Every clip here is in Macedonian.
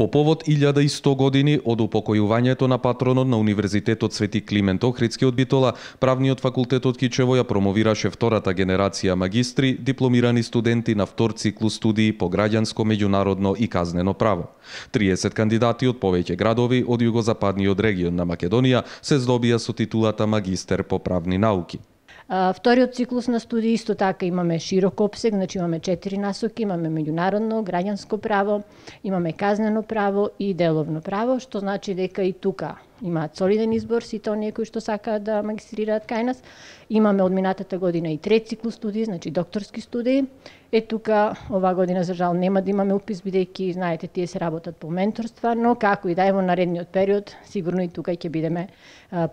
По повод 1100 години од упокојувањето на патронот на Универзитетот Свети Климент Охридски од Битола, правниот факултет од Кичево ја промовираше втората генерација магистри, дипломирани студенти на втор циклус студии по граѓанско, меѓународно и казнено право. 30 кандидати од повеќе градови од југозападниот регион на Македонија се здобија со титулата магистер по правни науки. Вториот циклус на студии исто така имаме широк обсег, значи имаме четири насоки, имаме меѓународно, граѓанско право, имаме казнено право и деловно право, што значи дека и тука имаат солиден избор сите оние кои што сакаат да магистрираат кај нас. Имаме од минатата година и трет циклус студии, значи докторски студии. Е тука оваа година за жал нема да имаме упис бидејќи знаете тие се работат по менторства, но како и да е во наредниот период, сигурно и тука ќе бидеме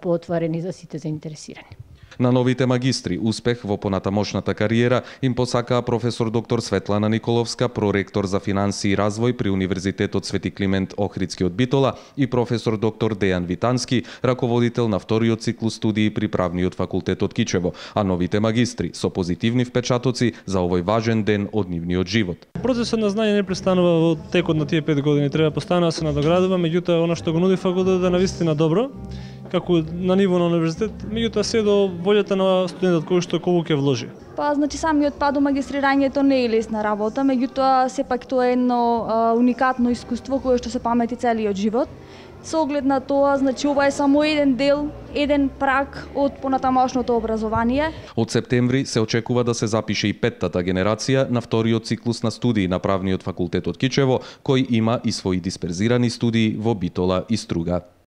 поотворени за сите заинтересирани. На новите магистри успех во понатамошната кариера им посакаа професор доктор Светлана Николовска, проректор за финансии и развој при Универзитетот Свети Климент Охридски од Битола и професор доктор Дејан Витански, раководител на вториот циклус студии при правниот факултет од Кичево, а новите магистри со позитивни впечатоци за овој важен ден од нивниот живот. Процесот на знаење не престанува во текот на тие пет години, треба постојано да се надоградува, меѓутоа она што го нуди факултетот е навистина добро како на ниво на универзитет, меѓутоа се до волјата на студентот кој што колку ќе вложи. Па, значи, самиот па до магистрирањето не е лесна работа, меѓутоа сепак тоа е едно а, уникатно искуство кое што се памети целиот живот. Со оглед на тоа, значи ова е само еден дел, еден прак од понатамошното образование. Од септември се очекува да се запише и петтата генерација на вториот циклус на студии на правниот факултет од Кичево, кој има и свои дисперзирани студии во Битола и Струга.